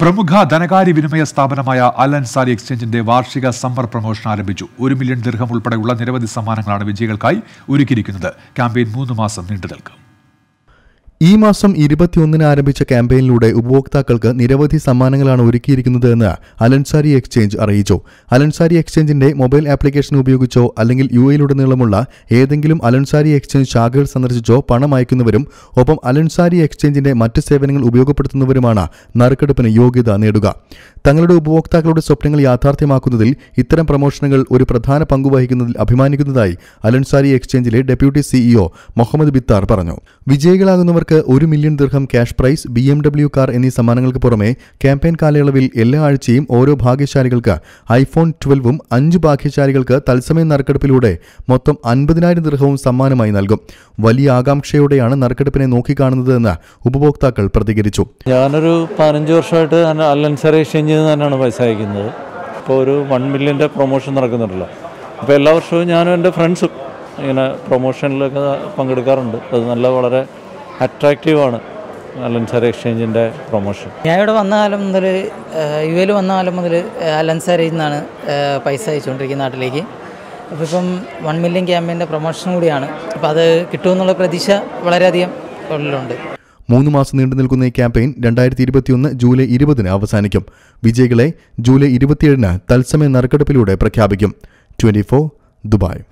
പ്രമുഖ ധനകാര്യ വിനിമയ സ്ഥാപനമായ അൽ അൻസാരി എക്സ്ചേഞ്ചിന്റെ വാർഷിക സമ്മർ പ്രമോഷൻ ആരംഭിച്ചു ഒരു മില്യൺ ദീർഘം ഉൾപ്പെടെയുള്ള നിരവധി സമ്മാനങ്ങളാണ് വിജയികൾക്കായി ഒരുക്കിയിരിക്കുന്നത് ക്യാമ്പയിൻ മൂന്ന് മാസം നീണ്ടു നിൽക്കും ഈ മാസം ഇരുപത്തിയൊന്നിന് ആരംഭിച്ച ക്യാമ്പയിനിലൂടെ ഉപഭോക്താക്കൾക്ക് നിരവധി സമ്മാനങ്ങളാണ് ഒരുക്കിയിരിക്കുന്നത് എന്ന് അലൻസാരി എക്സ്ചേഞ്ച് അറിയിച്ചു അലൻസാരി എക്സ്ചേഞ്ചിന്റെ മൊബൈൽ ആപ്ലിക്കേഷൻ ഉപയോഗിച്ചോ അല്ലെങ്കിൽ യു എയിലുടനീളമുള്ള ഏതെങ്കിലും അലൻസാരി എക്സ്ചേഞ്ച് ശാഖകൾ സന്ദർശിച്ചോ പണം അയക്കുന്നവരും ഒപ്പം അലൻസാരി എക്സ്ചേഞ്ചിന്റെ മറ്റ് സേവനങ്ങൾ ഉപയോഗപ്പെടുത്തുന്നവരുമാണ് നറുക്കെടുപ്പിന് യോഗ്യത നേടുക തങ്ങളുടെ ഉപഭോക്താക്കളുടെ സ്വപ്നങ്ങൾ യാഥാർത്ഥ്യമാക്കുന്നതിൽ ഇത്തരം പ്രമോഷനുകൾ ഒരു പ്രധാന പങ്ക് വഹിക്കുന്നതിൽ അഭിമാനിക്കുന്നതായി അലൻസാരി എക്സ്ചേഞ്ചിലെ ഡെപ്യൂട്ടി സിഇഒ മുഹമ്മദ് ബിത്താർ പറഞ്ഞു വിജയികളാകുന്നവർ വിജയികൾക്ക് ഒരു മില്യൺ ദീർഘം cash prize B M W car എന്നീ സമ്മാനങ്ങൾക്ക് പുറമെ ക്യാമ്പയിൻ കാലയളവിൽ എല്ലാ ആഴ്ചയും ഓരോ ഭാഗ്യശാലികൾക്ക് ഐഫോൺ ട്വൽവും അഞ്ച് ഭാഗ്യശാലികൾക്ക് തത്സമയ നറുക്കെടുപ്പിലൂടെ മൊത്തം അൻപതിനായിരം ദീർഘവും സമ്മാനമായി നൽകും വലിയ ആകാംക്ഷയോടെയാണ് നറുക്കെടുപ്പിനെ നോക്കിക്കാണുന്നതെന്ന് ഉപഭോക്താക്കൾ പ്രതികരിച്ചു ഞാനൊരു പതിനഞ്ച് വർഷമായിട്ട് തന്നെയാണ് പൈസ അയക്കുന്നത് ഇപ്പോൾ ഒരു വൺ മില്യൻ്റെ പ്രൊമോഷൻ നടക്കുന്നുണ്ടല്ലോ അപ്പോൾ എല്ലാ വർഷവും ഞാനും എൻ്റെ ഫ്രണ്ട്സും ഇങ്ങനെ പ്രൊമോഷനിലൊക്കെ പങ്കെടുക്കാറുണ്ട് അത് നല്ല വളരെ അട്രാക്റ്റീവാണ് അലൻസാർ എക്സ്ചേഞ്ചിൻ്റെ പ്രൊമോഷൻ ഞാൻ ഇവിടെ വന്ന കാലം മുതൽ യു എൽ വന്ന കാലം മുതൽ അലൻസാർ നിന്നാണ് പൈസ അയച്ചുകൊണ്ടിരിക്കുന്ന നാട്ടിലേക്ക് അപ്പോൾ ഇപ്പം വൺ മില്യൺ ക്യാമ്പയിൻ്റെ പ്രൊമോഷൻ കൂടിയാണ് അപ്പോൾ അത് കിട്ടുമെന്നുള്ള പ്രതീക്ഷ വളരെയധികം ഉള്ളിലുണ്ട് മൂന്ന് മാസം നീണ്ടു നിൽക്കുന്ന ഈ ക്യാമ്പയിൻ രണ്ടായിരത്തി ഇരുപത്തിയൊന്ന് ജൂലൈ ഇരുപതിന് അവസാനിക്കും വിജയികളെ ജൂലൈ ഇരുപത്തിയേഴിന് തത്സമയ നറുക്കെടുപ്പിലൂടെ പ്രഖ്യാപിക്കും ട്വൻറ്റി ഫോർ ദുബായ്